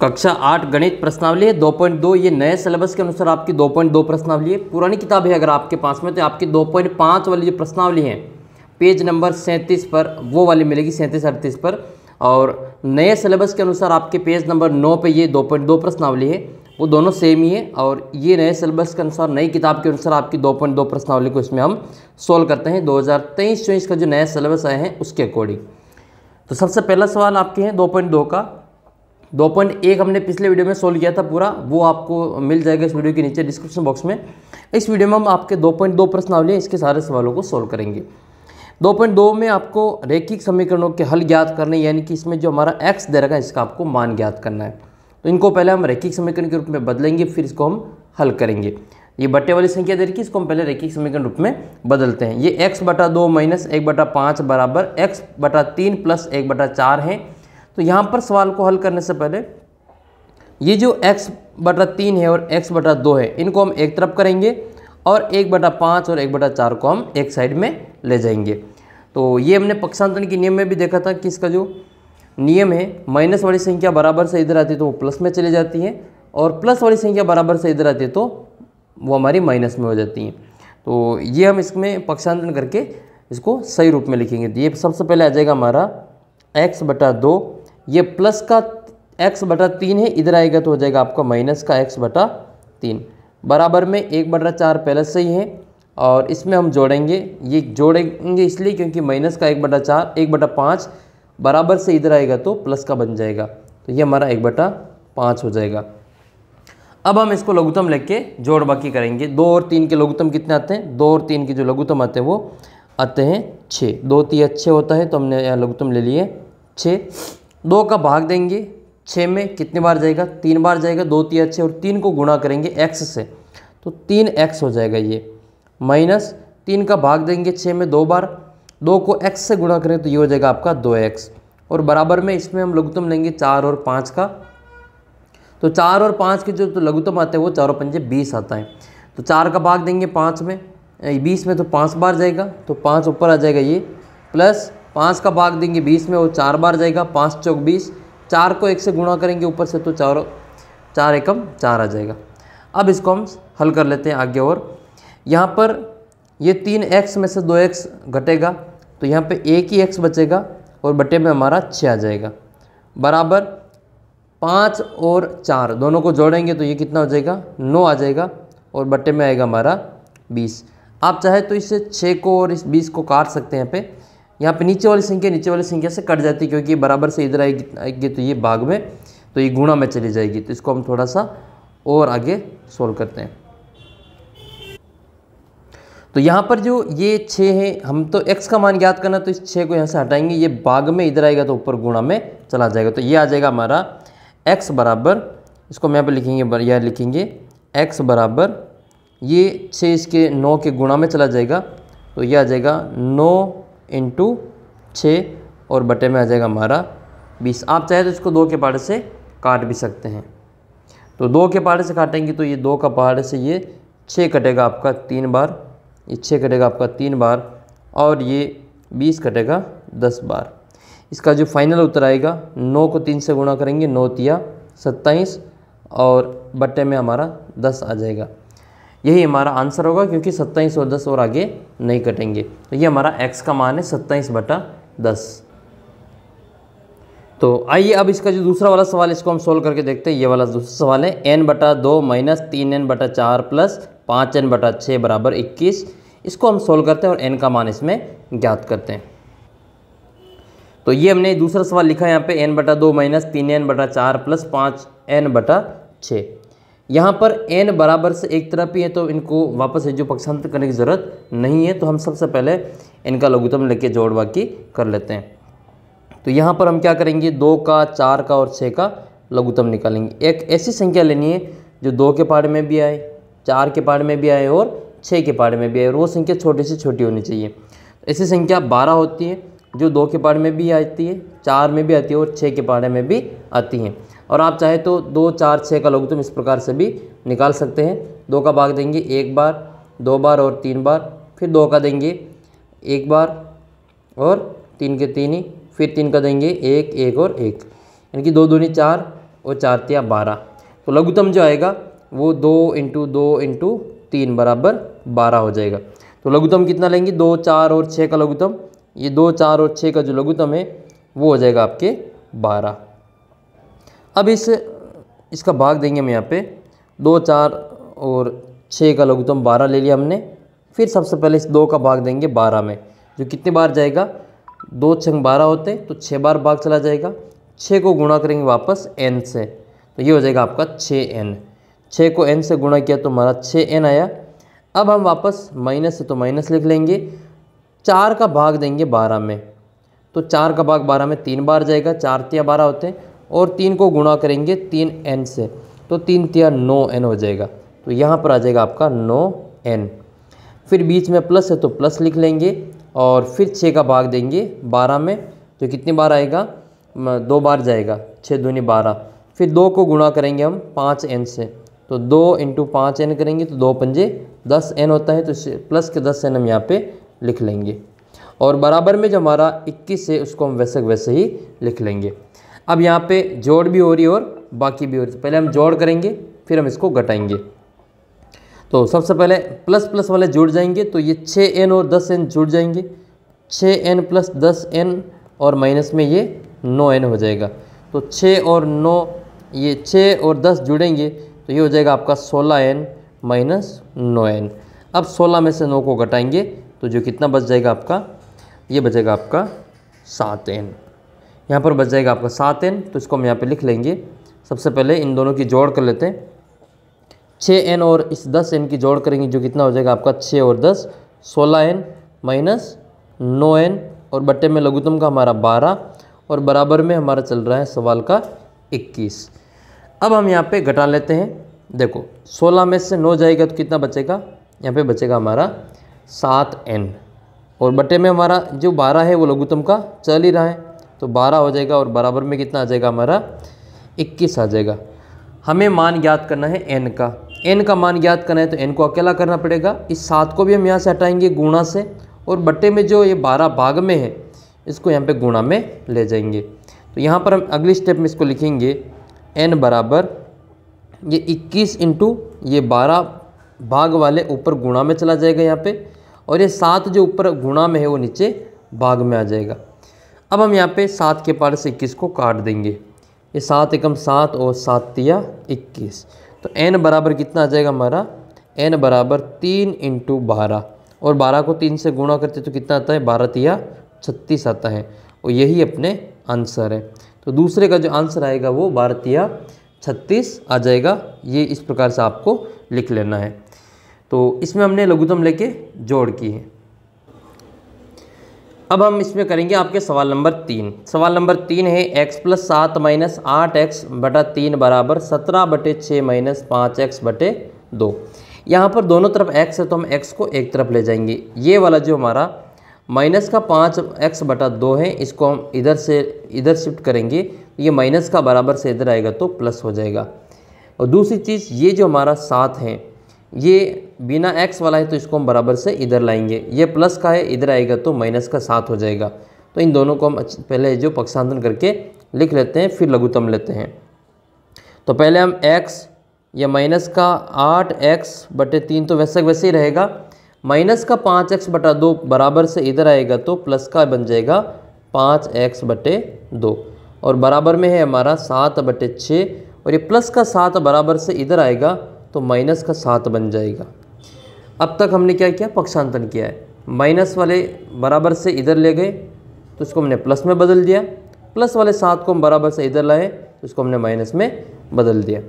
कक्षा आठ गणित प्रश्नावली है दो पॉइंट दो ये नए सिलेबस के अनुसार आपकी दो पॉइंट दो प्रश्नावली है पुरानी किताब है अगर आपके पास में तो आपकी दो पॉइंट पाँच वाली जो प्रश्नावली है पेज नंबर सैंतीस पर वो वाली मिलेगी सैंतीस अड़तीस पर और नए सिलेबस के अनुसार आपके पेज नंबर नौ पे ये दो पॉइंट दो प्रश्नावली है वो दोनों सेम ही है और ये नए सिलेबस के अनुसार नई किताब के अनुसार आपकी दो पॉइंट दो प्रश्नावली को इसमें हम सोल्व करते हैं दो हज़ार तेईस चौबीस का जो नया सिलेबस आए हैं उसके अकॉर्डिंग तो सबसे पहला सवाल आपके हैं दो पॉइंट दो का दो पॉइंट एक हमने पिछले वीडियो में सोल्व किया था पूरा वो आपको मिल जाएगा इस वीडियो के नीचे डिस्क्रिप्शन बॉक्स में इस वीडियो में हम आपके दो पॉइंट दो प्रश्नावली इसके सारे सवालों को सोल्व करेंगे दो पॉइंट दो में आपको रेखिक समीकरणों के हल ज्ञात करने यानी कि इसमें जो हमारा एक्स दे रखा है इसका आपको मान ज्ञात करना है तो इनको पहले हम रेखिक समीकरण के रूप में बदलेंगे फिर इसको हम हल करेंगे ये बटे वाली संख्या दे रखी इसको हम पहले रेखिक समीकरण रूप में बदलते हैं ये एक्स बटा दो माइनस एक बटा पाँच बराबर एक्स बटा तीन प्लस एक बटा चार है तो यहाँ पर सवाल को हल करने से पहले ये जो x बटा तीन है और x बटा दो है इनको हम एक तरफ करेंगे और एक बटा पाँच और एक बटा चार को हम एक साइड में ले जाएंगे तो ये हमने पक्षांतरण के नियम में भी देखा था कि इसका जो नियम है माइनस वाली संख्या बराबर से इधर आती है तो वो प्लस में चली जाती है और प्लस वाली संख्या बराबर से इधर आती है तो वो हमारी माइनस में हो जाती है तो ये हम इसमें पक्षांतरण करके इसको सही रूप में लिखेंगे तो ये सबसे पहले आ जाएगा हमारा एक्स बटा दो ये प्लस का एक्स बटा तीन है इधर आएगा तो हो जाएगा आपका माइनस का एक्स बटा तीन बराबर में एक बटा चार पहले से ही है और इसमें हम जोड़ेंगे ये जोड़ेंगे इसलिए क्योंकि माइनस का एक बटा चार एक बटा पाँच बराबर से इधर आएगा तो प्लस का बन जाएगा तो ये हमारा एक बटा पाँच हो जाएगा अब हम इसको लघुतम लेके के जोड़ बाकी करेंगे दो और तीन के लघुतम कितने आते हैं दो और तीन के जो लघुतम आते हैं वो आते हैं छः दो तीन अच्छे होता है तो हमने यहाँ लघुतम ले लिए छः दो का भाग देंगे छः में कितने बार जाएगा तीन बार जाएगा दो तीन अच्छे और तीन को गुणा करेंगे एक्स से तो तीन एक्स हो जाएगा ये माइनस तीन का भाग देंगे छः में दो बार दो को एक्स से गुणा करें तो ये हो जाएगा आपका दो एक्स और बराबर में इसमें हम लघुतम लेंगे चार और पाँच का तो चार और पाँच के जो तो लघुतम आते हैं वो चारों पंजे बीस आता है तो चार का भाग देंगे पाँच में बीस में तो पाँच बार जाएगा तो पाँच ऊपर आ जाएगा ये प्लस पाँच का भाग देंगे बीस में वो चार बार जाएगा पाँच चौक बीस चार को एक से गुणा करेंगे ऊपर से तो चार चार एकम चार आ जाएगा अब इसको हम हल कर लेते हैं आगे और यहाँ पर ये तीन एक्स में से दो एक्स घटेगा तो यहाँ पे एक ही एक्स बचेगा और बटे में हमारा छः आ जाएगा बराबर पाँच और चार दोनों को जोड़ेंगे तो ये कितना हो जाएगा नौ आ जाएगा और बटे में आएगा हमारा बीस आप चाहे तो इस छः को और इस बीस को काट सकते हैं यहाँ पर यहाँ पे नीचे वाली संख्या नीचे वाली संख्या से कट जाती है क्योंकि बराबर से इधर आएगी आएगी तो ये भाग में तो ये गुणा में चली जाएगी तो इसको हम थोड़ा सा और आगे सोल्व करते हैं तो यहाँ पर जो ये छः है हम तो x का मान ज्ञात करना तो इस छः को यहाँ से हटाएंगे ये बाघ में इधर आएगा तो ऊपर गुणा में चला जाएगा तो ये आ जाएगा हमारा x बराबर इसको हम यहाँ पर लिखेंगे यह लिखेंगे x बराबर ये छः इसके नौ के गुणा में चला जाएगा तो ये आ जाएगा नौ इंटू छः और बटे में आ जाएगा हमारा बीस आप चाहे तो इसको दो के पहाड़े से काट भी सकते हैं तो दो के पहाड़े से काटेंगे तो ये दो का पहाड़ से ये छः कटेगा आपका तीन बार ये छः कटेगा आपका तीन बार और ये बीस कटेगा दस बार इसका जो फाइनल उत्तर आएगा नौ को तीन से गुणा करेंगे नौ तिया सत्ताईस और बट्टे में हमारा दस आ जाएगा यही हमारा आंसर होगा क्योंकि सत्ताईस और दस और आगे नहीं कटेंगे तो ये हमारा एक्स का मान है सत्ताईस बटा दस तो आइए अब इसका जो दूसरा वाला सवाल इसको हम सोल्व करके देखते हैं ये वाला दूसरा सवाल है एन बटा दो माइनस तीन एन बटा चार प्लस पाँच एन बटा छः बराबर इक्कीस इसको हम सोल्व करते हैं और एन का मान इसमें ज्ञात करते हैं तो ये हमने दूसरा सवाल लिखा है यहाँ पे एन बटा दो माइनस तीन एन बटा चार प्लस पाँच एन बटा छः यहाँ पर n बराबर से एक तरफ ही है तो इनको वापस है जो पक्षांत करने की ज़रूरत नहीं है तो हम सबसे पहले इनका लघुतम लेके जोड़ बाकी कर लेते हैं तो यहाँ पर हम क्या करेंगे दो का चार का और छः का लघुतम निकालेंगे एक ऐसी संख्या लेनी है जो दो के पहाड़ में भी आए चार के पहाड़ में भी आए और छः के पहाड़ में भी आए और वो संख्या छोटी से छोटी होनी चाहिए ऐसी संख्या बारह होती है जो दो के पहाड़ में भी आती है चार में भी आती है और छः के पहाड़े में भी आती हैं और आप चाहे तो दो चार छः का लघुत्तम इस प्रकार से भी निकाल सकते हैं दो का भाग देंगे एक बार दो बार और तीन बार फिर दो का देंगे एक बार और तीन के तीन ही फिर तीन का देंगे एक एक और एक यानी कि दो दूनी चार और चार तिया बारह तो लघुतम जो आएगा वो दो इंटू दो इंटू तीन बराबर बारह हो जाएगा तो लघुतम कितना लेंगे दो चार और छः का लघुतम ये दो चार और छः का जो लघुतम है वो हो जाएगा आपके बारह अब इस इसका भाग देंगे हम यहाँ पे दो चार और छः का लघुतम बारह ले लिया हमने फिर सबसे पहले इस दो का भाग देंगे बारह में जो कितने बार जाएगा दो छंग बारह होते तो छः बार भाग चला जाएगा छः को गुणा करेंगे वापस एन से तो ये हो जाएगा आपका छः एन छः को एन से गुणा किया तो हमारा छः एन आया अब हम वापस माइनस से तो माइनस लिख लेंगे चार का भाग देंगे बारह में तो चार का भाग बारह में तीन बार जाएगा चार तिया बारह होते हैं और तीन को गुणा करेंगे तीन एन से तो तीन तिया नौ एन हो जाएगा तो यहाँ पर आ जाएगा आपका नौ एन फिर बीच में प्लस है तो प्लस लिख लेंगे और फिर छः का भाग देंगे बारह में तो कितनी बार आएगा दो बार जाएगा छः दूनी बारह फिर दो को गुणा करेंगे हम पाँच एन से तो दो इंटू पाँच एन करेंगे तो दो पंजे दस एन होता है तो प्लस के दस एन हम यहाँ पे लिख लेंगे और बराबर में जो हमारा 21 है उसको हम वैसे वैसे ही लिख लेंगे अब यहाँ पे जोड़ भी हो रही और बाकी भी हो रही तो पहले हम जोड़ करेंगे फिर हम इसको घटाएंगे तो सबसे पहले प्लस प्लस वाले जुड़ जाएंगे तो ये छः एन और दस एन जुड़ जाएंगे छः एन प्लस दस एन और माइनस में ये नौ एन हो जाएगा तो छः और नौ ये छः और दस जुड़ेंगे तो ये हो जाएगा आपका सोलह एन माइनस नौ एन अब सोलह में से नौ को घटाएंगे तो जो कितना बच जाएगा आपका ये बचेगा आपका सात एन यहाँ पर बच जाएगा आपका सात एन तो इसको हम यहाँ पे लिख लेंगे सबसे पहले इन दोनों की जोड़ कर लेते हैं छः एन और इस दस एन की जोड़ करेंगे जो कितना हो जाएगा आपका छः और दस सोलह एन माइनस नौ एन और बट्टे में लघुतम का हमारा बारह और बराबर में हमारा चल रहा है सवाल का इक्कीस अब हम यहाँ पर घटा लेते हैं देखो सोलह में से नौ जाएगा तो कितना बचेगा यहाँ पर बचेगा हमारा सात एन और बटे में हमारा जो बारह है वो लघुतम का चल ही रहा है तो बारह हो जाएगा और बराबर में कितना आ जाएगा हमारा इक्कीस आ जाएगा हमें मान ज्ञात करना है एन का एन का मान ज्ञात करना है तो एन को अकेला करना पड़ेगा इस सात को भी हम यहाँ से हटाएंगे गुणा से और बट्टे में जो ये बारह भाग में है इसको यहाँ पे गुणा में ले जाएंगे तो यहाँ पर हम अगली स्टेप में इसको लिखेंगे एन बराबर ये इक्कीस इंटू ये बारह भाग वाले ऊपर गुणा में चला जाएगा यहाँ पे और ये सात जो ऊपर गुणा में है वो नीचे भाग में आ जाएगा अब हम यहाँ पे सात के पार से इक्कीस को काट देंगे ये सात एकम सात और सात तिया इक्कीस तो एन बराबर कितना आ जाएगा हमारा एन बराबर तीन इंटू बारह और बारह को तीन से गुणा करते तो कितना आता है बारह तिया छत्तीस आता है और यही अपने आंसर है तो दूसरे का जो आंसर आएगा वो बारह तिया छत्तीस आ जाएगा ये इस प्रकार से आपको लिख लेना है तो इसमें हमने लघुतम लेके जोड़ की है अब हम इसमें करेंगे आपके सवाल नंबर तीन सवाल नंबर तीन है x प्लस सात माइनस आठ एक्स बटा तीन बराबर सत्रह बटे छः माइनस पाँच एक्स बटे दो यहाँ पर दोनों तरफ x है तो हम x को एक तरफ ले जाएंगे ये वाला जो हमारा माइनस का पाँच एक्स बटा दो है इसको हम इधर से इधर शिफ्ट करेंगे ये माइनस का बराबर से इधर आएगा तो प्लस हो जाएगा और दूसरी चीज़ ये जो हमारा सात है ये बिना एक्स वाला है तो इसको हम बराबर से इधर लाएंगे ये प्लस का है इधर आएगा तो माइनस का साथ हो जाएगा तो इन दोनों को हम पहले जो पक्षांतरण करके लिख लेते हैं फिर लघुतम लेते हैं तो पहले हम एक्स या माइनस का आठ एक्स बटे तीन तो वैसे वैसे ही रहेगा माइनस का पाँच एक्स बटा दो बराबर से इधर आएगा तो प्लस का बन जाएगा पाँच एक्स बटे दो और बराबर में है हमारा सात बटे छः और ये प्लस का सात बराबर से इधर आएगा तो माइनस का सात बन जाएगा अब तक हमने क्या किया पक्षांतन किया है माइनस वाले बराबर से इधर ले गए तो उसको हमने प्लस में बदल दिया प्लस वाले सात को हम बराबर से इधर लाए तो उसको हमने माइनस में बदल दिया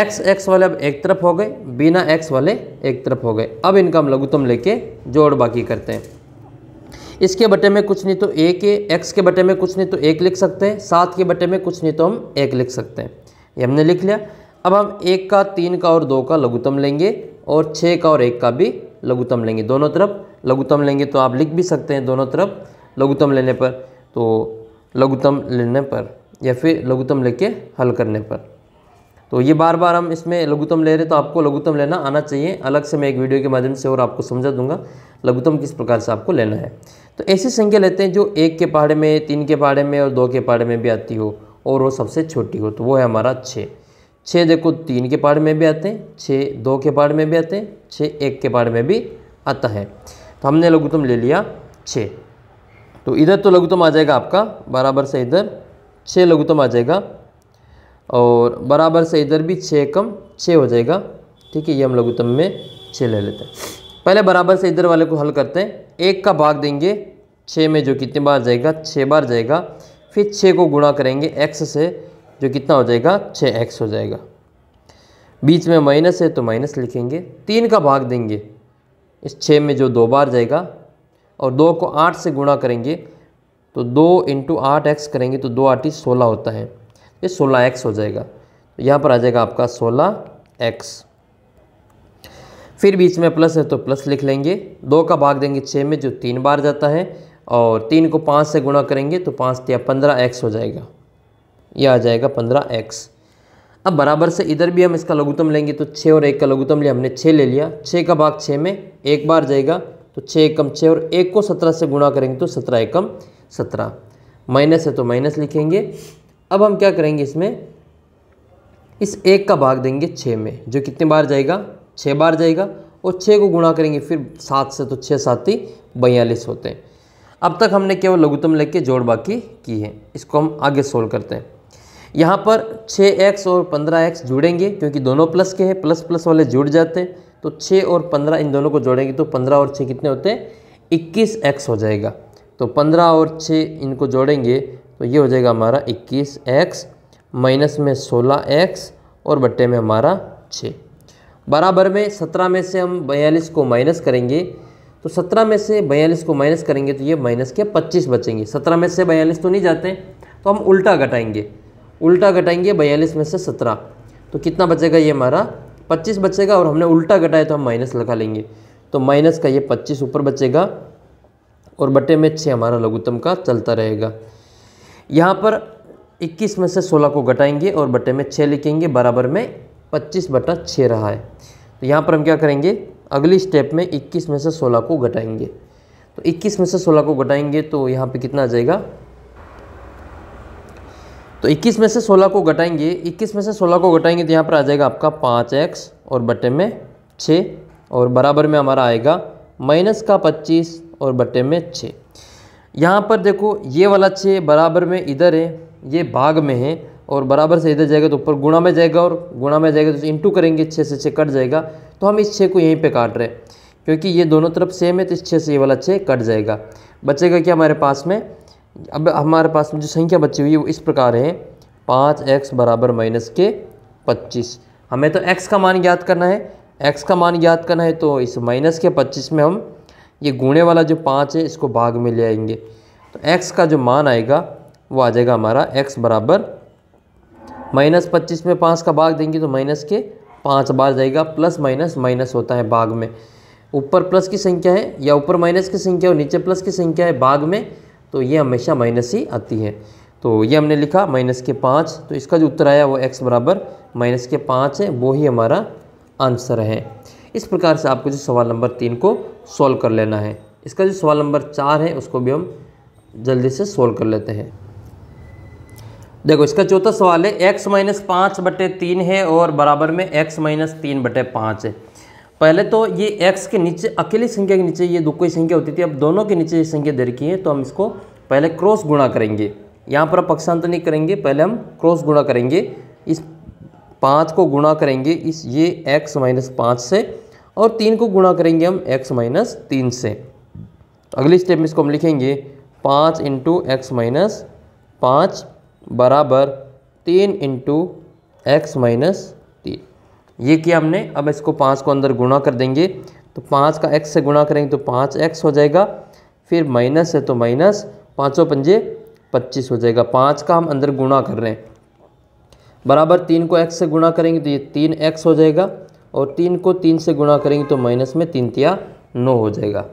एक्स एक्स वाले अब एक तरफ हो गए बिना एक्स वाले एक तरफ हो गए अब इनका हम लघुतम लेके जोड़ बाकी करते हैं इसके बटे में कुछ नहीं तो एक एक्स के बटे में कुछ नहीं तो एक लिख सकते हैं सात के बटे में कुछ नहीं तो हम एक लिख सकते हैं ये हमने लिख लिया अब हम एक का तीन का और दो का लघुतम लेंगे और छः का और एक का भी लघुतम लेंगे दोनों तरफ लघुतम लेंगे तो आप लिख भी सकते हैं दोनों तरफ लघुतम लेने पर तो लघुतम लेने पर या फिर लघुतम लेके हल करने पर तो ये बार बार हम इसमें लघुतम ले रहे तो आपको लघुतम लेना आना चाहिए अलग से मैं एक वीडियो के माध्यम से और आपको समझा दूंगा लघुतम किस प्रकार से आपको लेना है तो ऐसी संख्या लेते हैं जो एक के पहाड़े में तीन के पहाड़े में और दो के पहाड़े में भी आती हो और वो सबसे छोटी हो तो वो है हमारा छः छः देखो तीन के पहाड़ में भी आते हैं छः दो के पहाड़ में भी आते हैं छः एक के पहाड़ में भी आता है तो हमने लघुतम ले लिया छः तो इधर तो लघुतम आ जाएगा आपका बराबर से इधर छः लघुतम आ जाएगा और बराबर से इधर भी छः कम छः हो जाएगा ठीक है ये हम लघुतम में छः ले लेते हैं पहले बराबर से इधर वाले को हल करते हैं एक का भाग देंगे छः में जो कितने बार जाएगा छः बार जाएगा फिर छः को गुणा करेंगे एक्स से जो कितना हो जाएगा छः एक्स हो जाएगा बीच में माइनस है तो माइनस लिखेंगे तीन का भाग देंगे इस छः में जो दो बार जाएगा और दो को आठ से गुणा करेंगे तो दो इंटू आठ एक्स करेंगे तो दो आठ ही सोलह होता है ये सोलह एक्स हो जाएगा तो यहाँ पर आ जाएगा आपका सोलह एक्स फिर बीच में प्लस है तो प्लस लिख लेंगे दो का भाग देंगे छः में जो तीन बार जाता है और तीन को पाँच से गुणा करेंगे तो पाँच या पंद्रह एक्स हो जाएगा यह आ जाएगा पंद्रह एक्स अब बराबर से इधर भी हम इसका लघुतम लेंगे तो छः और एक का लघुतम लिया हमने छः ले लिया छः का भाग छः में एक बार जाएगा तो छः एकम छः और एक को सत्रह से गुणा करेंगे तो सत्रह एकम सत्रह माइनस है तो माइनस लिखेंगे अब हम क्या करेंगे इसमें इस एक का भाग देंगे छः में जो कितने बार जाएगा छः बार जाएगा और छः को गुणा करेंगे फिर सात से तो छः सात ही बयालीस होते हैं अब तक हमने केवल लघुतम लेके जोड़ बाकी की है इसको हम आगे सोल्व करते हैं यहाँ पर 6x और 15x जुड़ेंगे क्योंकि दोनों प्लस के हैं प्लस प्लस वाले जुड़ जाते हैं तो 6 और 15 इन दोनों को जोड़ेंगे तो 15 और 6 कितने होते हैं 21x हो जाएगा तो 15 और 6 इनको जोड़ेंगे तो ये हो जाएगा हमारा 21x माइनस में 16x और बट्टे में हमारा 6 बराबर में 17 में से हम बयालीस को माइनस करेंगे तो 17 में से बयालीस को माइनस करेंगे तो ये माइनस के 25 बचेंगे 17 में से बयालीस तो नहीं जाते तो हम उल्टा घटाएंगे उल्टा घटाएंगे बयालीस में से सत्रह तो कितना बचेगा ये हमारा पच्चीस बचेगा और हमने उल्टा घटाया तो हम माइनस लगा लेंगे तो माइनस का ये पच्चीस ऊपर बचेगा और बटे में छः हमारा लघुत्तम का चलता रहेगा यहाँ पर इक्कीस में से सोलह को घटाएंगे और बटे में छः लिखेंगे बराबर में पच्चीस बटा छः रहा है तो यहाँ पर हम क्या करेंगे अगली स्टेप में इक्कीस में से सोलह को घटाएंगे तो इक्कीस में से सोलह को घटाएंगे तो यहाँ पर कितना आ जाएगा तो 21 में से 16 को घटाएंगे 21 में से 16 को घटाएंगे तो यहाँ पर आ जाएगा आपका पाँच एक्स और बटे में छः और बराबर में हमारा आएगा माइनस का पच्चीस और बटे में छः यहाँ पर देखो ये वाला छः बराबर में इधर है ये भाग में है और बराबर से इधर जाएगा तो ऊपर गुणा में जाएगा और गुणा में जाएगा तो इंटू करेंगे छः से छः कट जाएगा तो हम इस छः को यहीं पर काट रहे हैं क्योंकि ये दोनों तरफ सेम है तो इस छः से ये वाला छः कट जाएगा बचेगा क्या हमारे पास में अब हमारे पास जो संख्या बची हुई है वो इस प्रकार है पाँच एक्स बराबर माइनस के पच्चीस हमें तो एक्स का मान ज्ञात करना है एक्स का मान ज्ञात करना है तो इस माइनस के पच्चीस में हम ये गुणे वाला जो पाँच है इसको भाग में ले आएंगे तो एक्स का जो मान आएगा वो आ जाएगा हमारा एक्स बराबर माइनस पच्चीस में पाँच का भाग देंगे तो माइनस के पाँच बार जाएगा प्लस माइनस माइनस होता है भाग में ऊपर प्लस की संख्या है या ऊपर माइनस की संख्या और नीचे प्लस की संख्या है भाग में तो ये हमेशा माइनस ही आती है तो ये हमने लिखा माइनस के पाँच तो इसका जो उत्तर आया वो एक्स बराबर माइनस के पाँच है वो ही हमारा आंसर है इस प्रकार से आपको जो सवाल नंबर तीन को सॉल्व कर लेना है इसका जो सवाल नंबर चार है उसको भी हम जल्दी से सॉल्व कर लेते हैं देखो इसका चौथा सवाल है एक्स माइनस पाँच बटे तीन है और बराबर में एक्स माइनस तीन बटे पाँच है पहले तो ये एक्स के नीचे अकेली संख्या के नीचे ये दो कोई संख्या होती थी अब दोनों के नीचे ये संख्या दे रखी है तो हम इसको पहले क्रॉस गुणा करेंगे यहाँ पर पक्षांतर नहीं करेंगे पहले हम क्रॉस गुणा करेंगे इस पाँच को गुणा करेंगे इस ये एक्स माइनस पाँच से और तीन को गुणा करेंगे हम एक्स माइनस तीन से अगली स्टेप में इसको हम लिखेंगे पाँच इंटू एक्स माइनस पाँच बराबर तीन इंटू एक्स माइनस ये किया हमने अब इसको पाँच को अंदर गुणा कर देंगे तो पाँच का एक्स से गुणा करेंगे तो पाँच एक्स हो जाएगा फिर माइनस है तो माइनस पाँचों पंजे पच्चीस हो जाएगा पाँच का हम अंदर गुणा कर रहे हैं बराबर तीन को एक्स से गुणा करेंगे तो ये तीन एक्स हो जाएगा और तीन को तीन से गुणा करेंगे तो माइनस में तीन तिया नौ हो जाएगा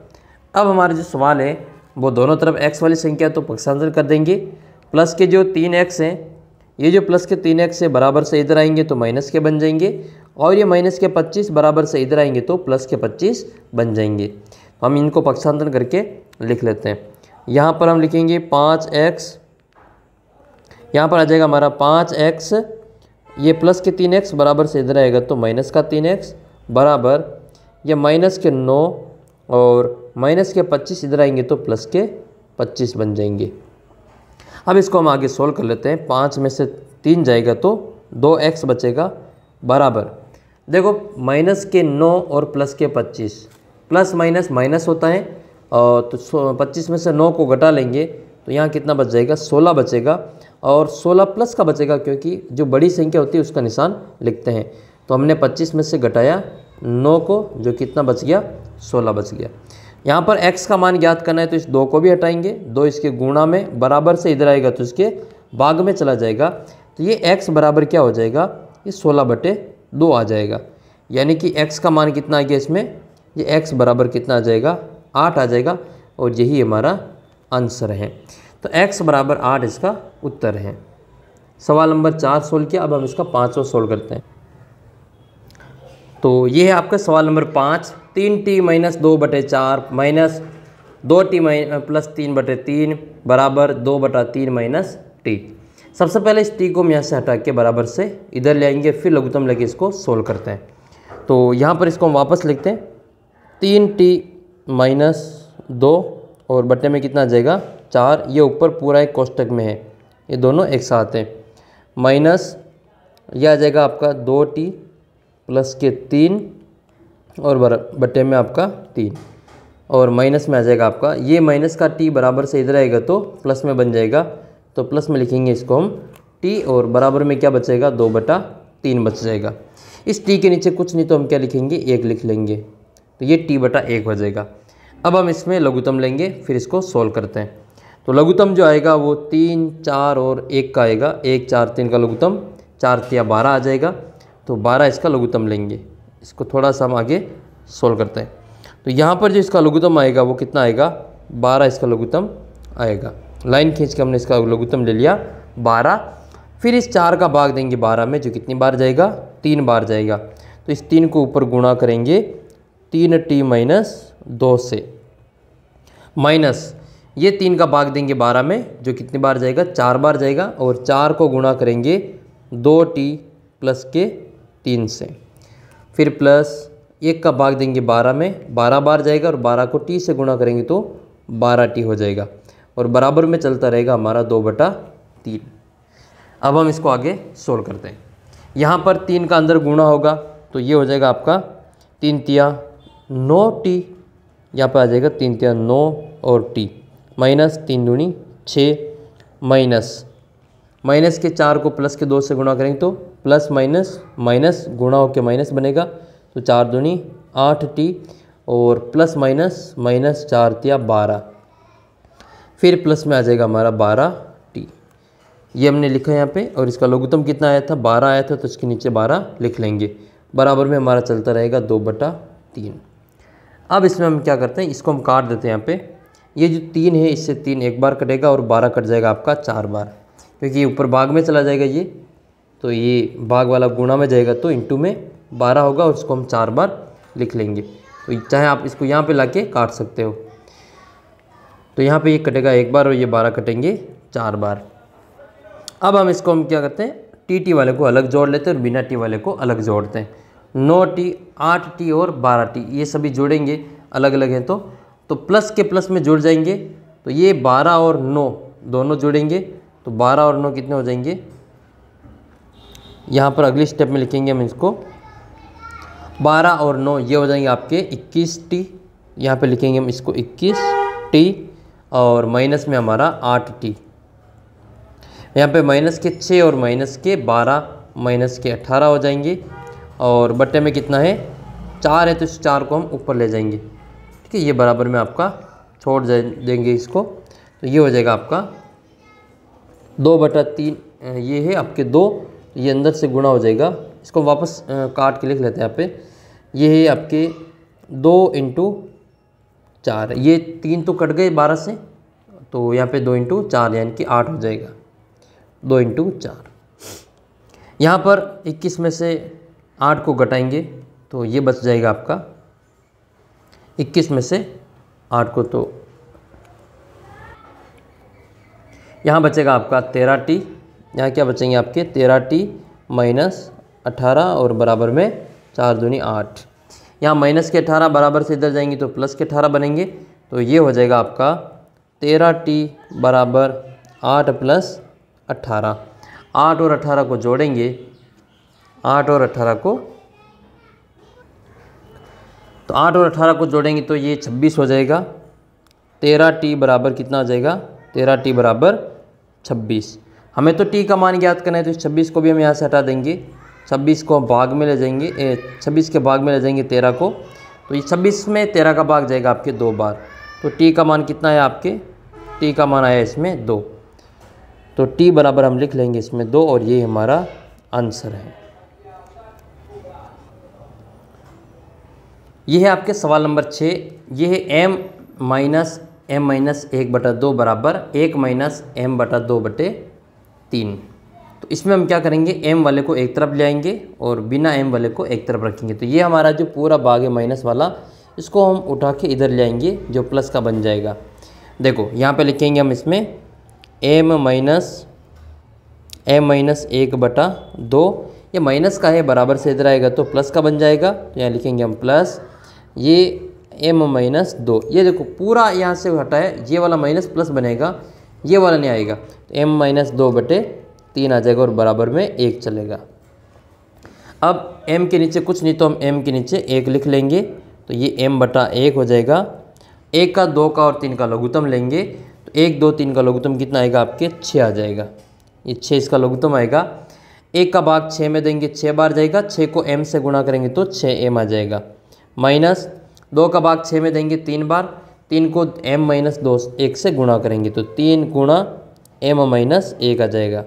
अब हमारा जो सवाल है वो दोनों तरफ एक्स वाली संख्या तो पक्षांतर कर देंगे प्लस के जो तीन एक्स हैं ये जो प्लस के तीन एक्स है बराबर से इधर आएंगे तो माइनस के बन जाएंगे और ये माइनस के 25 बराबर से इधर आएंगे तो प्लस के 25 बन जाएंगे तो हम इनको पक्षांतरण करके लिख लेते हैं यहाँ पर हम लिखेंगे पाँच एक्स यहाँ पर आ जाएगा हमारा पाँच एक्स ये प्लस के तीन एक्स बराबर से इधर आएगा तो माइनस का तीन एक्स बराबर ये माइनस के नौ और माइनस के पच्चीस इधर आएंगे तो प्लस के पच्चीस बन जाएंगे अब इसको हम आगे सोल्व कर लेते हैं पाँच में से तीन जाएगा तो दो एक्स बचेगा बराबर देखो माइनस के नौ और प्लस के पच्चीस प्लस माइनस माइनस होता है और तो पच्चीस में से नौ को घटा लेंगे तो यहाँ कितना बच जाएगा सोलह बचेगा और सोलह प्लस का बचेगा क्योंकि जो बड़ी संख्या होती है उसका निशान लिखते हैं तो हमने पच्चीस में से घटाया नौ को जो कितना बच गया सोलह बच गया यहाँ पर x का मान ज्ञात करना है तो इस दो को भी हटाएंगे दो इसके गुणा में बराबर से इधर आएगा तो इसके बाघ में चला जाएगा तो ये एक्स बराबर क्या हो जाएगा ये सोलह बटे दो आ जाएगा यानी कि x का मान कितना आ गया इसमें ये x बराबर कितना आ जाएगा आठ आ जाएगा और यही हमारा आंसर है तो x बराबर आठ इसका उत्तर है सवाल नंबर चार सोल्व किया अब हम इसका पाँचवा सोल्व करते हैं तो ये है आपका सवाल नंबर पाँच तीन टी माइनस दो बटे चार माइनस दो टी माइन प्लस तीन बटे तीन बराबर दो बटा तीन माइनस टी सबसे पहले इस टी को हम यहाँ से हटा के बराबर से इधर ले आएंगे फिर लघुतम लेके इसको सोल्व करते हैं तो यहाँ पर इसको हम वापस लिखते हैं तीन टी माइनस दो और बटे में कितना आ जाएगा चार ये ऊपर पूरा एक कोष्टक में है ये दोनों एक साथ हैं माइनस यह आ जाएगा आपका दो टी प्लस के तीन और बटे में आपका तीन और माइनस में आ जाएगा आपका ये माइनस का टी बराबर से इधर आएगा तो प्लस में बन जाएगा तो प्लस में लिखेंगे इसको हम टी और बराबर में क्या बचेगा दो बटा तीन बच जाएगा इस टी के नीचे कुछ नहीं तो हम क्या लिखेंगे एक लिख लेंगे तो ये टी बटा एक हो जाएगा अब हम इसमें लघुतम लेंगे फिर इसको सोल्व करते हैं तो लघुतम जो आएगा वो तीन चार और एक का आएगा एक चार तीन का लघुतम चार तिया बारह आ जाएगा तो बारह इसका लघुतम लेंगे इसको थोड़ा सा हम आगे सोल्व करते हैं तो यहाँ पर जो इसका लघुतम आएगा वो कितना आएगा बारह इसका लघुतम आएगा लाइन खींच के हमने इसका लघुत्तम ले लिया बारह फिर इस चार का भाग देंगे बारह में जो कितनी बार जाएगा तीन बार जाएगा तो इस तीन को ऊपर गुणा करेंगे तीन टी माइनस दो से माइनस ये तीन का भाग देंगे बारह में जो कितनी बार जाएगा चार बार जाएगा और चार को गुणा करेंगे दो टी प्लस के तीन से फिर प्लस एक का भाग देंगे बारह में बारह बार जाएगा और बारह को टी से गुणा करेंगे तो बारह टी हो जाएगा और बराबर में चलता रहेगा हमारा दो बटा तीन अब हम इसको आगे सोल्व करते हैं यहाँ पर तीन का अंदर गुणा होगा तो ये हो जाएगा आपका तीन तिया नौ टी यहाँ पर आ जाएगा तीन तिया नौ और टी माइनस तीन दूनी छः माइनस माइनस के चार को प्लस के दो से गुणा करेंगे तो प्लस माइनस माइनस गुणा होकर माइनस बनेगा तो चार दूनी आठ टी और प्लस माइनस माइनस चार तिया बारह फिर प्लस में आ जाएगा हमारा बारह टी ये हमने लिखा यहाँ पे और इसका लघुतम कितना आया था बारह आया था तो इसके नीचे बारह लिख लेंगे बराबर में हमारा चलता रहेगा दो बटा तीन अब इसमें हम क्या करते हैं इसको हम काट देते हैं यहाँ पे ये जो तीन है इससे तीन एक बार कटेगा और बारह कट जाएगा आपका चार बार क्योंकि ये ऊपर बाग में चला जाएगा ये तो ये बाघ वाला गुणा में जाएगा तो इंटू में बारह होगा और इसको हम चार बार लिख लेंगे तो चाहे आप इसको यहाँ पे लाके काट सकते हो तो यहाँ पे ये कटेगा एक बार और ये बारह कटेंगे चार बार अब हम इसको हम क्या करते हैं टी टी वाले को अलग जोड़ लेते हैं और बिना टी वाले को अलग जोड़ते हैं नौ टी आठ टी और बारह टी ये सभी जोड़ेंगे अलग अलग हैं तो तो प्लस के प्लस में जुड़ जाएंगे तो ये बारह और नौ दोनों जुड़ेंगे तो बारह और नौ कितने हो जाएंगे यहाँ पर अगली स्टेप में लिखेंगे हम इसको बारह और नौ ये हो जाएंगे आपके इक्कीस टी यहाँ पर लिखेंगे हम इसको इक्कीस टी और माइनस में हमारा आठ टी यहाँ पे माइनस के छः और माइनस के बारह माइनस के अट्ठारह हो जाएंगे और बट्टे में कितना है चार है तो इस चार को हम ऊपर ले जाएंगे ठीक है ये बराबर में आपका छोड़ देंगे इसको तो ये हो जाएगा आपका दो बटा तीन ये है आपके दो ये अंदर से गुणा हो जाएगा इसको वापस काट के लिख लेते हैं यहाँ पे ये है आपके दो इंटू चार ये तीन तो कट गए बारह से तो यहाँ पे दो इंटू चार यानी कि आठ हो जाएगा दो इंटू चार यहाँ पर इक्कीस में से आठ को घटाएंगे तो ये बच जाएगा आपका इक्कीस में से आठ को तो यहाँ बचेगा आपका तेरह टी यहाँ क्या बचेंगे आपके तेरह टी माइनस अठारह और बराबर में चार दूनी आठ यहाँ माइनस के अठारह बराबर से इधर जाएंगे तो प्लस के अठारह बनेंगे तो ये हो जाएगा आपका तेरह टी बराबर आठ प्लस अट्ठारह आठ और अट्ठारह को जोड़ेंगे आठ और अट्ठारह को तो आठ और अट्ठारह को जोड़ेंगे तो ये छब्बीस हो जाएगा तेरह टी बराबर कितना आ जाएगा तेरह टी बराबर छब्बीस हमें तो टी का मान ज्ञात करना है तो इस छब्बीस को भी हम यहाँ से हटा देंगे छब्बीस को भाग में ले जाएंगे छब्बीस के भाग में ले जाएंगे तेरह को तो ये छब्बीस में तेरह का भाग जाएगा आपके दो बार तो टी का मान कितना है आपके टी का मान आया इसमें दो तो टी बराबर हम लिख लेंगे इसमें दो और ये हमारा आंसर है ये है आपके सवाल नंबर छः ये है एम माइनस एम माइनस एक बटा दो बराबर एक माइनस एम बटा दो बटे तीन तो इसमें हम क्या करेंगे एम वाले को एक तरफ ले आएंगे और बिना एम वाले को एक तरफ रखेंगे तो ये हमारा जो पूरा बाग है माइनस वाला इसको हम उठा के इधर ले आएंगे जो प्लस का बन जाएगा देखो यहाँ पे लिखेंगे हम इसमें एम माइनस एम माइनस एक बटा दो ये माइनस का है बराबर से इधर आएगा तो प्लस का बन जाएगा तो यहाँ लिखेंगे हम प्लस ये एम माइनस दो ये देखो पूरा यहाँ से हटाए ये वाला माइनस प्लस बनेगा ये वाला नहीं आएगा एम तो माइनस दो बटे तीन आ जाएगा और बराबर में एक चलेगा अब m के नीचे कुछ नहीं तो हम m के नीचे एक लिख लेंगे तो ये m बटा एक हो जाएगा एक का दो का और तीन का लघुतम लेंगे तो एक दो तीन का लघुतम कितना आएगा आपके छः आ जाएगा ये छः इसका लघुतम आएगा एक का भाग छः में देंगे छः बार जाएगा छः को एम से गुणा करेंगे तो छः एम आ जाएगा माइनस दो का भाग छः में देंगे तीन बार तीन को एम माइनस दो एक से गुणा करेंगे तो तीन गुणा एम माइनस एक आ जाएगा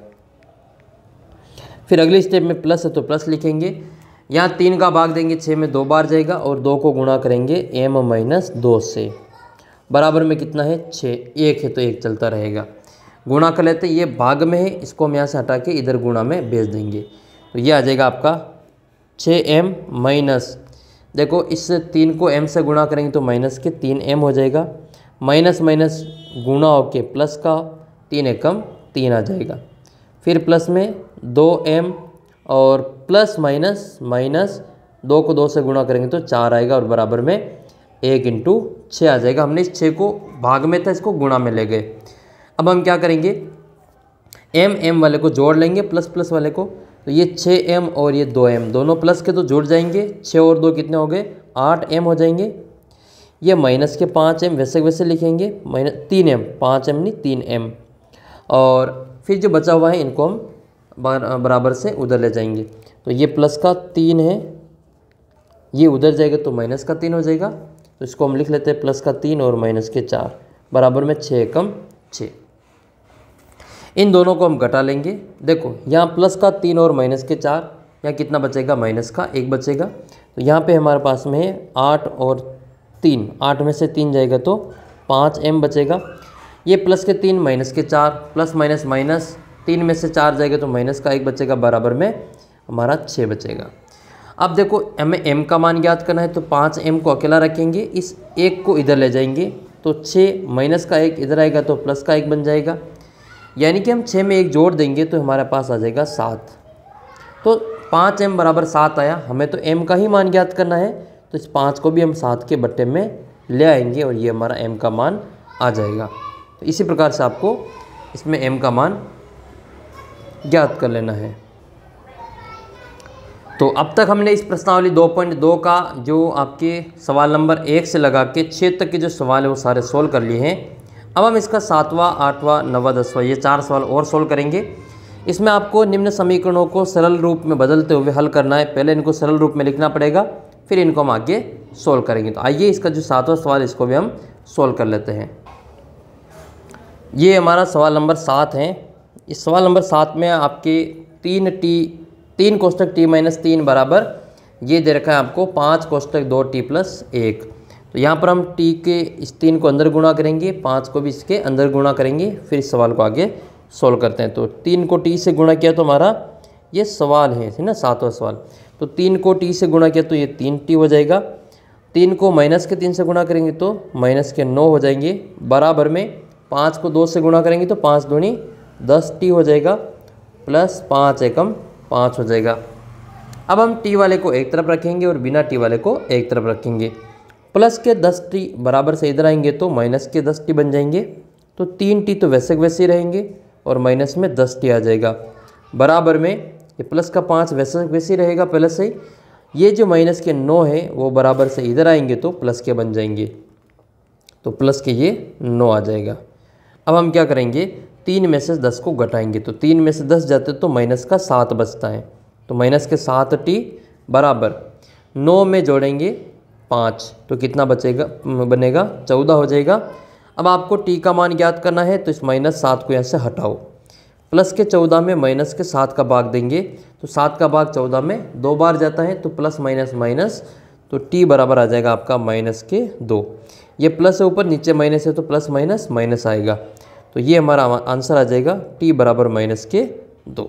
फिर अगले स्टेप में प्लस है तो प्लस लिखेंगे यहाँ तीन का भाग देंगे छः में दो बार जाएगा और दो को गुणा करेंगे एम माइनस दो से बराबर में कितना है छः एक है तो एक चलता रहेगा गुणा कर लेते ये भाग में है इसको हम यहाँ से हटा के इधर गुणा में भेज देंगे तो ये आ जाएगा आपका छः एम माइनस देखो इस तीन को एम से गुणा करेंगे तो माइनस के तीन एम हो जाएगा माइनस माइनस गुणा होके प्लस का तीन एकम तीन आ जाएगा फिर प्लस में दो एम और प्लस माइनस माइनस दो को दो से गुणा करेंगे तो चार आएगा और बराबर में एक इंटू छः आ जाएगा हमने इस छः को भाग में था इसको गुणा में ले गए अब हम क्या करेंगे एम एम वाले को जोड़ लेंगे प्लस प्लस वाले को तो ये छः एम और ये दो एम दोनों प्लस के तो जुड़ जाएंगे छः और दो कितने हो गए आठ एम हो जाएंगे ये माइनस के पाँच एम वैसे वैसे लिखेंगे माइनस तीन एम पाँच एम नहीं तीन एम और फिर जो बचा हुआ है इनको हम बराबर से उधर ले जाएंगे तो ये प्लस का तीन है ये उधर जाएगा तो माइनस का तीन हो जाएगा तो इसको हम लिख लेते हैं प्लस का तीन और माइनस के चार बराबर में छः कम छः इन दोनों को हम घटा लेंगे देखो यहाँ प्लस का तीन और माइनस के चार यहाँ कितना बचेगा माइनस का एक बचेगा तो यहाँ पे हमारे पास में है आठ और तीन आठ में से तीन जाएगा तो पाँच एम बचेगा ये प्लस के तीन माइनस के चार प्लस माइनस माइनस तीन में से चार जाएगा तो माइनस का एक बचेगा बराबर में हमारा छः बचेगा अब देखो हमें एम का मान ज्ञात करना है तो पाँच एम को अकेला रखेंगे इस एक को इधर ले जाएंगे तो छः माइनस का एक इधर आएगा तो प्लस का एक बन जाएगा यानी कि हम छः में एक जोड़ देंगे तो हमारे पास आ जाएगा सात तो पाँच एम बराबर सात आया हमें तो एम का ही मान ज्ञात करना है तो इस पाँच को भी हम सात के बट्टे में ले आएंगे और ये हमारा एम का मान आ जाएगा तो इसी प्रकार से आपको इसमें एम का मान ज्ञात कर लेना है तो अब तक हमने इस प्रश्नावली 2.2 का जो आपके सवाल नंबर एक से लगा के छः तक के जो सवाल है वो सारे सोल्व कर लिए हैं अब हम इसका सातवां आठवां नवा दसवा ये चार सवाल और सोल्व करेंगे इसमें आपको निम्न समीकरणों को सरल रूप में बदलते हुए हल करना है पहले इनको सरल रूप में लिखना पड़ेगा फिर इनको हम आगे सोल्व करेंगे तो आइए इसका जो सातवां सवाल इसको भी हम सोल्व कर लेते हैं ये हमारा सवाल नंबर सात है इस सवाल नंबर सात में आपके तीन टी तीन कोष्टक टी माइनस तीन बराबर ये दे रखा है आपको पाँच कोष्टक दो टी प्लस एक तो यहाँ पर हम टी के इस तीन को अंदर गुणा करेंगे पाँच को भी इसके अंदर गुणा करेंगे फिर इस सवाल को आगे सोल्व करते हैं तो तीन को टी से गुणा किया तो हमारा ये सवाल है ना सातवा सवाल तो तीन को टी से गुणा किया तो ये तीन टी हो जाएगा तीन को माइनस के तीन से गुणा करेंगे तो माइनस के नौ हो जाएंगे बराबर में पाँच को दो से गुणा करेंगे तो पाँच दूनी दस टी हो जाएगा प्लस पाँच एकम पाँच हो जाएगा अब हम टी वाले को एक तरफ रखेंगे और बिना टी वाले को एक तरफ रखेंगे प्लस के दस टी बराबर से इधर आएंगे तो माइनस के दस टी बन जाएंगे तो तीन टी तो वैसे वैसे रहेंगे और माइनस में दस टी आ जाएगा बराबर में ये प्लस का पाँच वैसे वैसे रहेगा पहले से ये जो माइनस के नौ है वो बराबर से इधर आएंगे तो प्लस के बन जाएंगे तो प्लस के ये नौ आ जाएगा अब हम क्या करेंगे तीन में से दस को घटाएंगे तो तीन में से दस जाते तो माइनस का सात बचता है तो माइनस के सात टी बराबर नौ में जोड़ेंगे पाँच तो कितना बचेगा बनेगा चौदह हो जाएगा अब आपको टी का मान ज्ञात करना है तो इस माइनस सात को यहाँ से हटाओ प्लस के चौदह में माइनस के सात का भाग देंगे तो सात का भाग चौदह में दो बार जाता है तो प्लस माइनस माइनस तो टी बराबर आ जाएगा आपका माइनस के दो ये प्लस है ऊपर नीचे माइनस है तो प्लस माइनस माइनस आएगा तो ये हमारा आंसर आ जाएगा टी बराबर माइनस के दो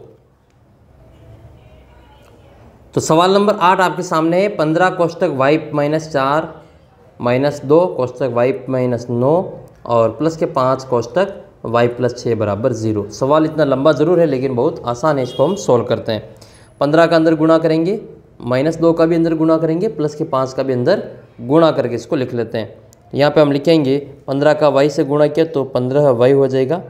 तो सवाल नंबर आठ आपके सामने है पंद्रह कोष्टक वाई माइनस चार माइनस दो कोष्टक वाई माइनस नौ और प्लस के पाँच कोष्टक वाई प्लस छः बराबर ज़ीरो सवाल इतना लंबा ज़रूर है लेकिन बहुत आसान है इसको हम सोल्व करते हैं पंद्रह का अंदर गुणा करेंगे माइनस दो का भी अंदर गुणा करेंगे प्लस के पाँच का भी अंदर गुणा करके इसको लिख लेते हैं यहाँ पे हम लिखेंगे पंद्रह का वाई से गुणा किया तो पंद्रह वाई हो जाएगा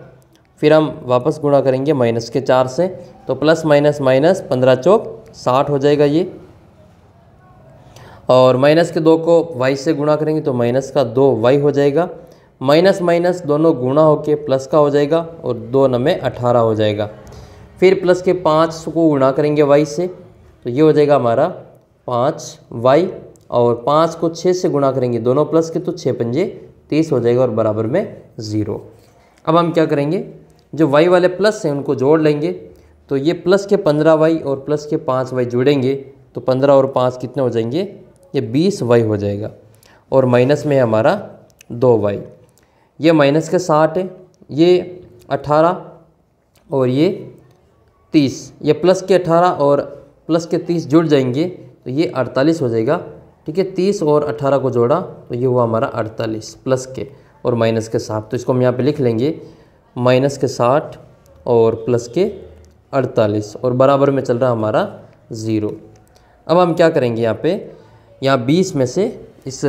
फिर हम वापस गुणा करेंगे माइनस के चार से तो प्लस माइनस माइनस पंद्रह चौक साठ हो जाएगा ये और माइनस के दो को वाई से गुणा करेंगे तो माइनस का दो वाई हो जाएगा माइनस माइनस दोनों गुणा होके प्लस का हो जाएगा और दो नमे अठारह हो जाएगा फिर प्लस के पाँच को गुणा करेंगे वाई से तो ये हो जाएगा हमारा पाँच वाई और पाँच को छः से गुणा करेंगे दोनों प्लस के तो छः पंजे तीस हो जाएगा और बराबर में ज़ीरो अब हम क्या करेंगे जो वाई वाले प्लस हैं उनको जोड़ लेंगे तो ये प्लस के पंद्रह वाई और प्लस के पाँच वाई जुड़ेंगे तो पंद्रह और पाँच कितने हो जाएंगे ये बीस वाई हो जाएगा और माइनस में है हमारा दो वाई ये माइनस के साठ है ये अट्ठारह और ये तीस ये प्लस के अठारह और प्लस के तीस जुड़ जाएंगे तो ये अड़तालीस हो जाएगा ठीक है तीस और अट्ठारह को जोड़ा तो ये हुआ हमारा अड़तालीस प्लस के और माइनस के साठ तो इसको हम यहाँ पे लिख लेंगे माइनस के साठ और प्लस के अड़तालीस और बराबर में चल रहा हमारा ज़ीरो अब हम क्या करेंगे यहाँ पे यहाँ बीस में से इस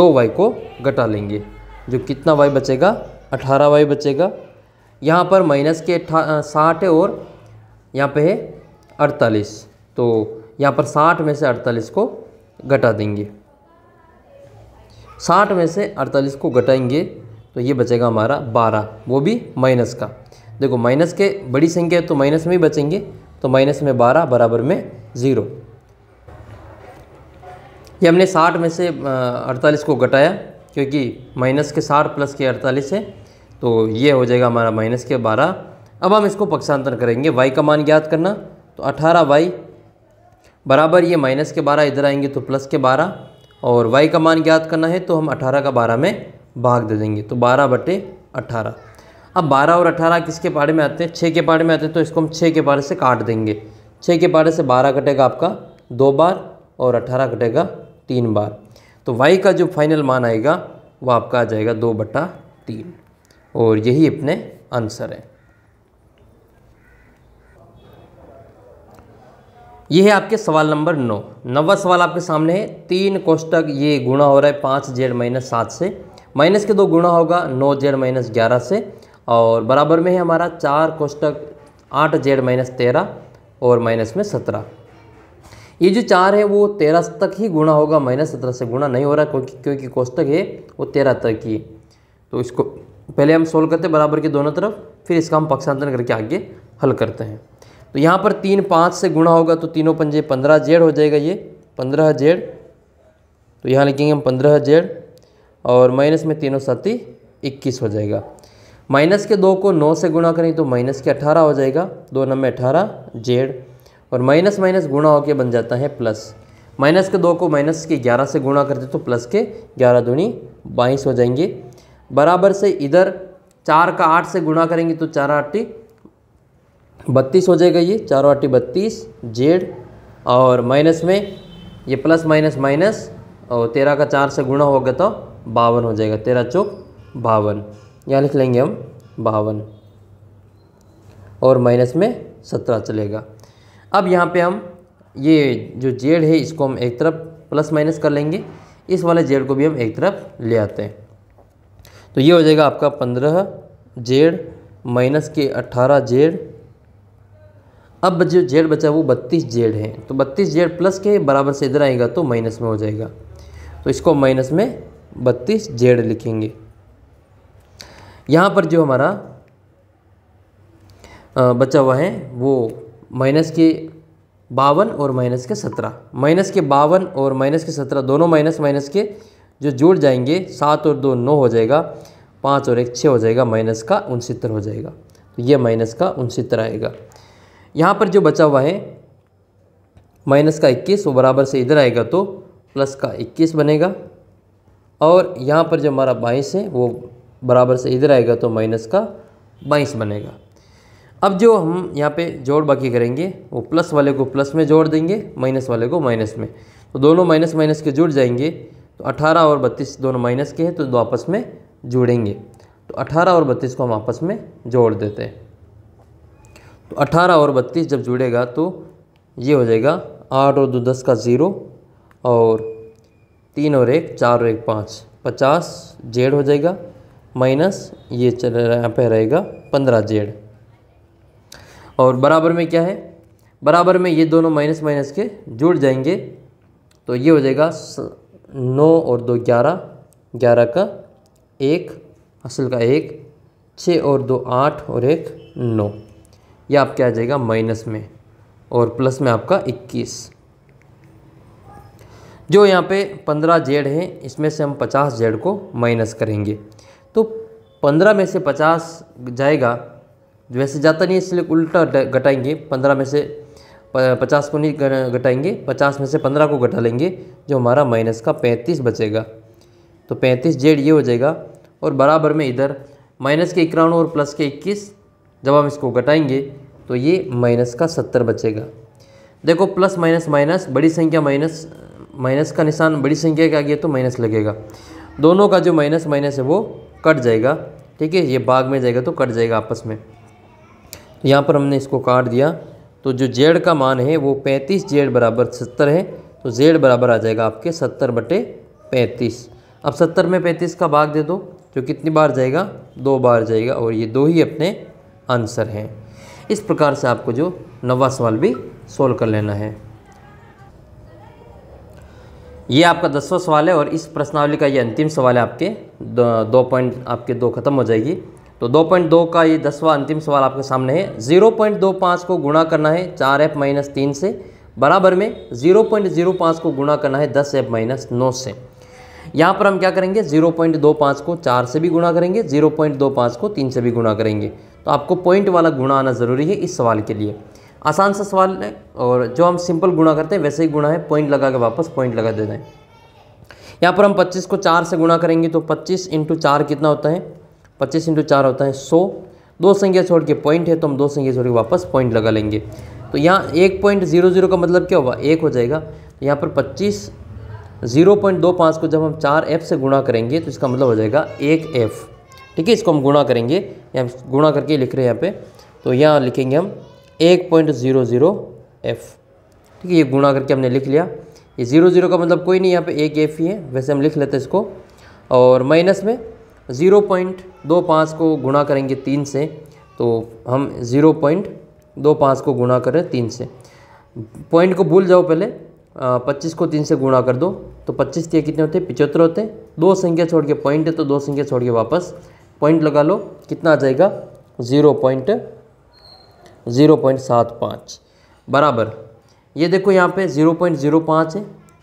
दो वाई को घटा लेंगे जो कितना वाई बचेगा अठारह वाई बचेगा यहाँ पर माइनस के साठ है और यहाँ पे है अड़तालीस तो यहाँ पर साठ में से अड़तालीस को घटा देंगे साठ में से अड़तालीस को घटाएंगे तो ये बचेगा हमारा बारह वो भी माइनस का देखो माइनस के बड़ी संख्या है तो माइनस में ही बचेंगे तो माइनस में बारह बराबर में ज़ीरो ये हमने साठ में से अड़तालीस को घटाया क्योंकि माइनस के साठ प्लस के अड़तालीस है तो ये हो जाएगा हमारा माइनस के बारह अब हम इसको पक्षांतर करेंगे वाई का मान ज्ञात करना तो अठारह वाई बराबर ये माइनस के बारह इधर आएंगे तो प्लस के बारह और वाई का मान ज्ञात करना है तो हम अठारह का बारह में भाग दे देंगे तो बारह बटे अठारह अब बारह और अठारह किसके पारे में आते हैं छः के पारे में आते हैं तो इसको हम छः के पारे से काट देंगे छः के पारे से बारह कटेगा आपका दो बार और अठारह कटेगा तीन बार तो वाई का जो फाइनल मान आएगा वो आपका आ जाएगा दो बटा तीन और यही अपने आंसर हैं ये है आपके सवाल नंबर नौ नवा सवाल आपके सामने है तीन कोष्टक ये गुणा हो रहा है पाँच जेड माइनस सात से माइनस के दो गुणा होगा नौ जेड माइनस ग्यारह से और बराबर में है हमारा चार कोष्टक आठ जेड माइनस तेरह और माइनस में सत्रह ये जो चार है वो तेरह तक ही गुणा होगा माइनस सत्रह से गुणा नहीं हो रहा क्योंकि क्योंकि कोष्टक है वो तेरह तक ही तो इसको पहले हम सोल्व करते हैं बराबर के दोनों तरफ फिर इसका हम पक्षांतरण करके आगे हल करते हैं तो यहाँ पर तीन पाँच से गुणा होगा तो तीनों पंजे पंद्रह जेड हो जाएगा ये पंद्रह जेड तो यहाँ लिखेंगे हम पंद्रह जेड और माइनस में तीनों साथी इक्कीस हो जाएगा माइनस के दो को नौ से गुणा करें तो माइनस के अठारह हो जाएगा दो नम्बे अठारह जेड और माइनस माइनस गुणा होकर बन जाता है प्लस माइनस के दो को माइनस के ग्यारह से गुणा करते तो प्लस के ग्यारह दूनी बाईस हो जाएंगे बराबर से इधर चार का आठ से गुणा करेंगे तो चार आठ बत्तीस हो जाएगा ये चारों आटी बत्तीस जेड और माइनस में ये प्लस माइनस माइनस और तेरह का चार से गुणा होगा तो बावन हो जाएगा तेरह चौक बावन यहाँ लिख लेंगे हम बावन और माइनस में सत्रह चलेगा अब यहाँ पे हम ये जो जेड है इसको हम एक तरफ प्लस माइनस कर लेंगे इस वाले जेड को भी हम एक तरफ ले आते हैं तो ये हो जाएगा आपका पंद्रह जेड माइनस के अट्ठारह जेड अब जो जेड बचा वो बत्तीस जेड है तो बत्तीस जेड प्लस के बराबर से इधर आएगा तो माइनस में हो जाएगा तो इसको माइनस में बत्तीस जेड लिखेंगे यहाँ पर जो हमारा बचा हुआ है वो माइनस के बावन और माइनस के सत्रह माइनस के बावन और माइनस के सत्रह दोनों माइनस माइनस के जो जुड़ जाएंगे सात और दो नौ हो जाएगा पाँच और एक छः हो जाएगा माइनस का उनसत्तर हो जाएगा तो ये माइनस का उनसत्तर आएगा यहाँ पर जो बचा हुआ है माइनस का इक्कीस वो बराबर से इधर आएगा तो प्लस का इक्कीस बनेगा और यहाँ पर जो हमारा बाईस है वो बराबर से इधर आएगा तो माइनस का बाईस बनेगा अब जो हम यहाँ पे जोड़ बाकी करेंगे वो प्लस वाले को प्लस में जोड़ देंगे माइनस वाले को माइनस में तो दोनों माइनस माइनस के जुड़ जाएंगे तो 18 और 32 दोनों माइनस के हैं तो दो आपस में जुड़ेंगे तो 18 और 32 को हम आपस में जोड़ देते हैं तो अठारह और बत्तीस जब जुड़ेगा तो ये हो जाएगा आठ और दो दस का ज़ीरो और तीन और एक चार और एक पाँच पचास जेड हो जाएगा माइनस ये चल यहाँ पे रहेगा पंद्रह जेड और बराबर में क्या है बराबर में ये दोनों माइनस माइनस के जुड़ जाएंगे तो ये हो जाएगा नौ और दो ग्यारह ग्यारह का एक असल का एक छः और दो आठ और एक नौ ये आपके आ जाएगा माइनस में और प्लस में आपका 21 जो यहाँ पे 15 जेड है इसमें से हम 50 जेड को माइनस करेंगे तो 15 में से 50 जाएगा वैसे जाता नहीं इसलिए उल्टा घटाएंगे 15 में से 50 को नहीं घटाएंगे 50 में से 15 को घटा लेंगे जो हमारा माइनस का 35 बचेगा तो 35 जेड ये हो जाएगा और बराबर में इधर माइनस के इक्यावन और प्लस के इक्कीस जब हम इसको घटाएंगे तो ये माइनस का सत्तर बचेगा देखो प्लस माइनस माइनस बड़ी संख्या माइनस माइनस का निशान बड़ी संख्या के आगे तो माइनस लगेगा दोनों का जो माइनस माइनस है वो कट जाएगा ठीक है ये भाग में जाएगा तो कट जाएगा आपस में यहाँ पर हमने इसको काट दिया तो जो जेड का मान है वो पैंतीस जेड बराबर सत्तर है तो जेड बराबर आ जाएगा आपके सत्तर बटे पैंतीस अब सत्तर में पैंतीस का भाग दे दो जो कितनी बार जाएगा दो बार जाएगा और ये दो ही अपने आंसर हैं इस प्रकार से आपको जो नवा सवाल भी सोल्व कर लेना है ये आपका दसवां सवाल है और इस प्रश्नावली का ये अंतिम सवाल है आपके दो पॉइंट आपके दो खत्म हो जाएगी तो दो पॉइंट दो का ये दसवां अंतिम सवाल आपके सामने है जीरो पॉइंट दो पाँच को गुणा करना है चार एफ माइनस तीन से बराबर में जीरो पॉइंट जीरो पाँच को गुणा करना है दस एफ माइनस नौ से यहाँ पर हम क्या करेंगे जीरो पॉइंट दो पाँच को चार से भी गुणा करेंगे जीरो पॉइंट दो पाँच को तीन से भी गुणा करेंगे तो आपको पॉइंट वाला गुणा आना ज़रूरी है इस सवाल के लिए आसान सा सवाल है और जो हम सिंपल गुणा करते हैं वैसे ही गुणा है पॉइंट लगा के वापस पॉइंट लगा देना है यहाँ पर हम 25 को 4 से गुणा करेंगे तो 25 इंटू चार कितना होता है 25 इंटू चार होता है 100 दो संख्या छोड़ के पॉइंट है तो हम दो संख्या छोड़ के वापस पॉइंट लगा लेंगे तो यहाँ एक पॉइंट जीरो जीरो का मतलब क्या होगा एक हो जाएगा तो यहाँ पर पच्चीस जीरो पॉइंट दो पाँच को जब हम चार एफ से गुणा करेंगे तो इसका मतलब हो जाएगा एक एफ़ ठीक है इसको हम गुणा करेंगे यहाँ गुणा करके लिख रहे हैं यहाँ पे तो यहाँ लिखेंगे हम एक पॉइंट ज़ीरो ज़ीरो एफ़ ठीक है ये गुणा करके हमने लिख लिया ये ज़ीरो ज़ीरो का मतलब कोई नहीं यहाँ पे एक एफ़ ही है वैसे हम लिख लेते हैं इसको और माइनस में ज़ीरो पॉइंट दो पाँच को गुणा करेंगे तीन से तो हम ज़ीरो पॉइंट दो पाँच को गुणा करें तीन से पॉइंट को भूल जाओ पहले पच्चीस को तीन से गुणा कर दो तो पच्चीस के कितने होते हैं पिचहत्तर होते हैं दो संख्या छोड़ के पॉइंट है तो दो संख्या छोड़ के वापस पॉइंट लगा लो कितना आ जाएगा ज़ीरो पॉइंट ज़ीरो पॉइंट सात पाँच बराबर ये देखो यहाँ पे ज़ीरो पॉइंट ज़ीरो पाँच है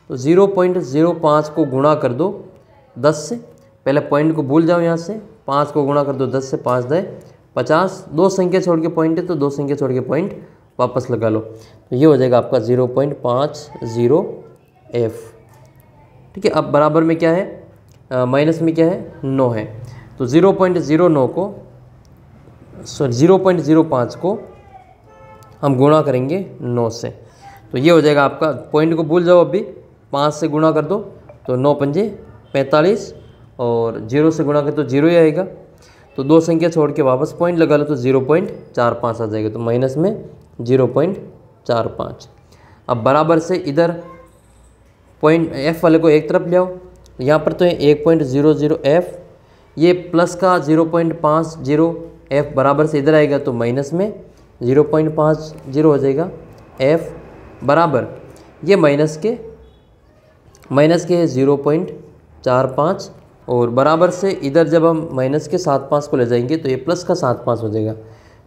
तो ज़ीरो पॉइंट ज़ीरो पाँच को गुणा कर दो दस से पहले पॉइंट को भूल जाओ यहाँ से पाँच को गुणा कर दो दस से पाँच दें पचास दो संख्या छोड़ के पॉइंट है तो दो संख्या छोड़ के पॉइंट वापस लगा लो तो ये हो जाएगा आपका ज़ीरो पॉइंट पाँच ज़ीरो एफ़ ठीक है अब बराबर में क्या है माइनस में क्या है नौ है तो ज़ीरो पॉइंट ज़ीरो नौ को सॉरी ज़ीरो पॉइंट ज़ीरो पाँच को हम गुणा करेंगे नौ से तो ये हो जाएगा आपका पॉइंट को भूल जाओ अभी पाँच से गुणा कर दो तो नौ पंजे पैंतालीस और जीरो से गुणा कर तो जीरो ही आएगा तो दो संख्या छोड़ के वापस पॉइंट लगा लो तो ज़ीरो पॉइंट चार पाँच आ जाएगा तो माइनस में ज़ीरो पॉइंट चार पाँच अब बराबर से इधर पॉइंट एफ़ वाले को एक तरफ ले आओ यहाँ पर तो एक पॉइंट ज़ीरो ज़ीरो एफ़ ये प्लस का ज़ीरो पॉइंट पाँच जीरो एफ बराबर से इधर आएगा तो माइनस में ज़ीरो पॉइंट पाँच जीरो हो जाएगा एफ बराबर ये माइनस के माइनस के है ज़ीरो पॉइंट चार पाँच और बराबर से इधर जब हम माइनस के सात पाँच को ले जाएंगे तो ये प्लस का सात पाँच हो जाएगा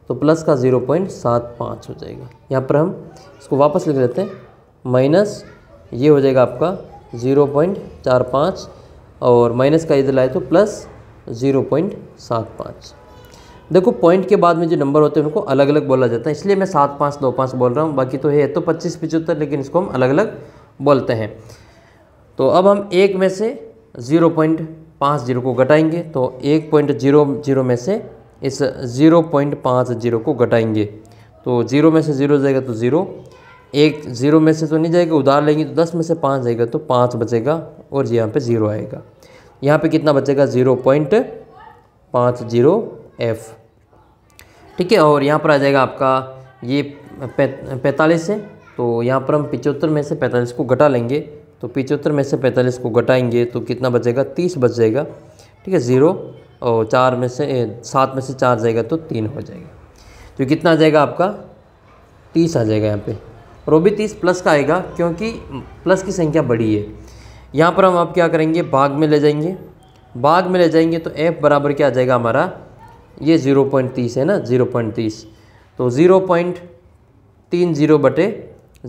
तो प्लस का ज़ीरो पॉइंट सात पाँच हो जाएगा यहाँ पर हम इसको वापस लिख लेते हैं माइनस ये हो जाएगा आपका ज़ीरो पॉइंट चार पाँच और माइनस का इधर लाए तो प्लस ज़ीरो पॉइंट सात पाँच देखो पॉइंट के बाद में जो नंबर होते हैं उनको अलग अलग बोला जाता है इसलिए मैं सात पाँच नौ पाँच बोल रहा हूँ बाकी तो है तो पच्चीस पिचहत्तर लेकिन इसको हम अलग अलग बोलते हैं तो अब हम एक में से ज़ीरो पॉइंट पाँच जीरो को घटाएंगे तो एक पॉइंट जीरो जीरो में से इस ज़ीरो पॉइंट पाँच जीरो को घटाएंगे तो ज़ीरो में से ज़ीरो जाएगा तो ज़ीरो एक ज़ीरो में से तो नहीं जाएगा उधार लेंगे तो दस में से पाँच जाएगा तो पाँच बचेगा और यहाँ पे ज़ीरो आएगा यहाँ पे कितना बचेगा ज़ीरो पॉइंट पाँच जीरो एफ ठीक है और यहाँ पर आ जाएगा आपका ये पैंतालीस है तो यहाँ पर हम पिचहत्तर में से पैंतालीस को घटा लेंगे तो पिचहत्तर में से पैंतालीस को घटाएंगे तो कितना बचेगा तीस बच जाएगा ठीक है ज़ीरो और चार में से सात में से चार जाएगा तो तीन हो जाएगा तो कितना आ जाएगा आपका तीस आ जाएगा यहाँ पे और वो भी तीस प्लस का आएगा क्योंकि प्लस की संख्या बड़ी है यहाँ पर हम आप क्या करेंगे बाघ में ले जाएंगे बाघ में ले जाएंगे तो एफ बराबर क्या आ जाएगा हमारा ये ज़ीरो पॉइंट तीस है ना ज़ीरो पॉइंट तीस तो ज़ीरो पॉइंट तीन जीरो बटे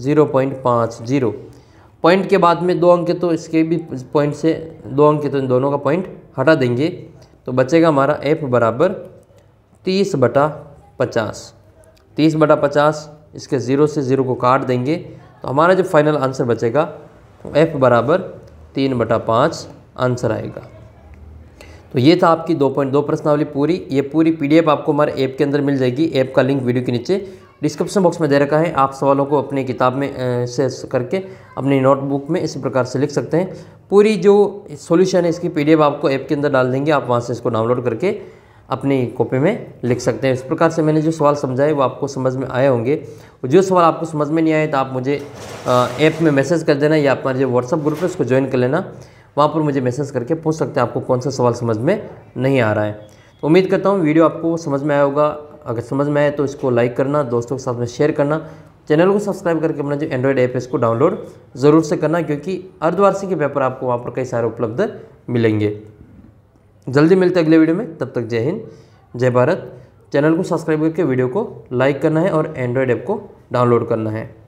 ज़ीरो पॉइंट पाँच जीरो पॉइंट के बाद में दो अंक तो इसके भी पॉइंट से दो अंक तो इन दोनों का पॉइंट हटा देंगे तो बचेगा हमारा एफ बराबर तीस बटा पचास तीस बटा पचास इसके ज़ीरो से ज़ीरो को काट देंगे तो हमारा जो फाइनल आंसर बचेगा एफ बराबर तीन बटा पाँच आंसर आएगा तो ये था आपकी दो पॉइंट दो प्रश्नावली पूरी ये पूरी पीडीएफ आपको हमारे ऐप के अंदर मिल जाएगी ऐप का लिंक वीडियो के नीचे डिस्क्रिप्शन बॉक्स में दे रखा है आप सवालों को अपनी किताब में से करके अपनी नोटबुक में इसी प्रकार से लिख सकते हैं पूरी जो सॉल्यूशन है इसकी पीडीएफ आपको ऐप के अंदर डाल देंगे आप वहाँ से इसको डाउनलोड करके अपनी कॉपी में लिख सकते हैं इस प्रकार से मैंने जो सवाल समझाए वो आपको समझ में आए होंगे और जो सवाल आपको समझ में नहीं आए तो आप मुझे ऐप में मैसेज कर देना या आप जो व्हाट्सअप ग्रुप है उसको ज्वाइन कर लेना वहाँ पर मुझे मैसेज करके पूछ सकते हैं आपको कौन सा सवाल समझ में नहीं आ रहा है तो उम्मीद करता हूँ वीडियो आपको समझ में आया होगा अगर समझ में आए तो इसको लाइक करना दोस्तों के साथ में शेयर करना चैनल को सब्सक्राइब करके अपना जो एंड्रॉयड ऐप है इसको डाउनलोड ज़रूर से करना क्योंकि अर्धवार्षिक के पेपर आपको वहाँ पर कई सारे उपलब्ध मिलेंगे जल्दी मिलते हैं अगले वीडियो में तब तक जय हिंद जय भारत चैनल को सब्सक्राइब करके वीडियो को लाइक करना है और एंड्रॉयड ऐप को डाउनलोड करना है